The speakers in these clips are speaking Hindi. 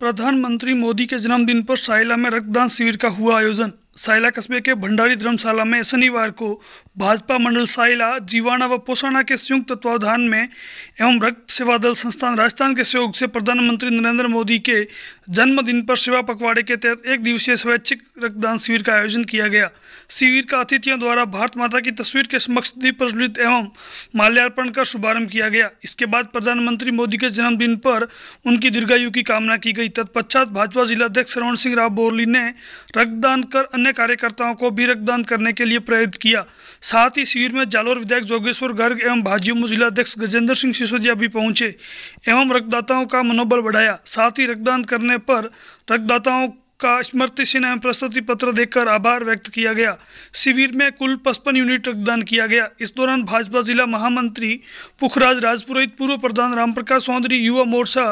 प्रधानमंत्री मोदी के जन्मदिन पर साइला में रक्तदान शिविर का हुआ आयोजन साइला कस्बे के भंडारी धर्मशाला में शनिवार को भाजपा मंडल साइला जीवाणा व पोषाणा के संयुक्त तत्वावधान में एवं रक्त सेवा दल संस्थान राजस्थान के सहयोग से प्रधानमंत्री नरेंद्र मोदी के जन्मदिन पर सेवा पखवाड़े के तहत एक दिवसीय स्वैच्छिक रक्तदान शिविर का आयोजन किया गया शिविर का अतिथियों द्वारा भारत माता की तस्वीर के समक्ष दीप प्रज्वलित एवं माल्यार्पण का शुभारंभ किया गया इसके बाद प्रधानमंत्री मोदी के जन्मदिन पर उनकी दीर्घायु की कामना की गई तत्पश्चात भाजपा जिलाध्यक्ष श्रवण सिंह राव बोरली ने रक्तदान कर अन्य कार्यकर्ताओं को भी रक्तदान करने के लिए प्रेरित किया साथ ही शिविर में जालोर विधायक जोगेश्वर गर्ग एवं भाजयुमो जिलाध्यक्ष गजेंद्र सिंह सिसोदिया भी पहुंचे एवं रक्तदाताओं का मनोबल बढ़ाया साथ ही रक्तदान करने पर रक्तदाताओं का स्मृति सिन्हा प्रस्तुति पत्र देकर आभार व्यक्त किया गया शिविर में कुल पचपन यूनिट रक्तदान किया गया इस दौरान भाजपा जिला महामंत्री पुखराज राजपुरोहित पूर्व प्रधान रामप्रकाश चौधरी युवा मोर्चा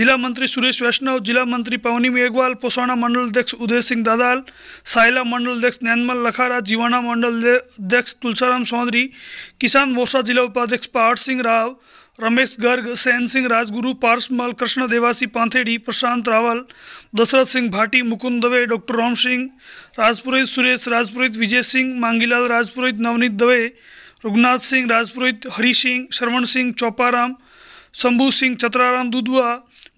जिला मंत्री सुरेश वैष्णव जिला मंत्री पवनी मेघवाल पोसाणा मंडल अध्यक्ष उदय सिंह दादाल सायला मंडल अध्यक्ष नैनमल लखारा जीवाना मंडल अध्यक्ष तुलसाराम चौधरी किसान मोर्चा जिला उपाध्यक्ष पहाड़ सिंह राव रमेश गर्ग सैन सिंह राजगुरु पार्समल कृष्ण देवासी पांथेड़ी प्रशांत रावल दशरथ सिंह भाटी मुकुंद दवे डॉक्टर राम सिंह राजपुरोहित सुरेश राजपुरोहित विजय सिंह मांगीलाल राजपुरोहित नवनीत दवे रघुनाथ सिंह राजपुरोहित हरि सिंह श्रवण सिंह चौपाराम शंभू सिंह चतराराम दुधवा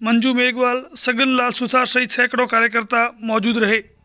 मंजू मेघवाल सगन लाल सुथार सहित सैकड़ों कार्यकर्ता मौजूद रहे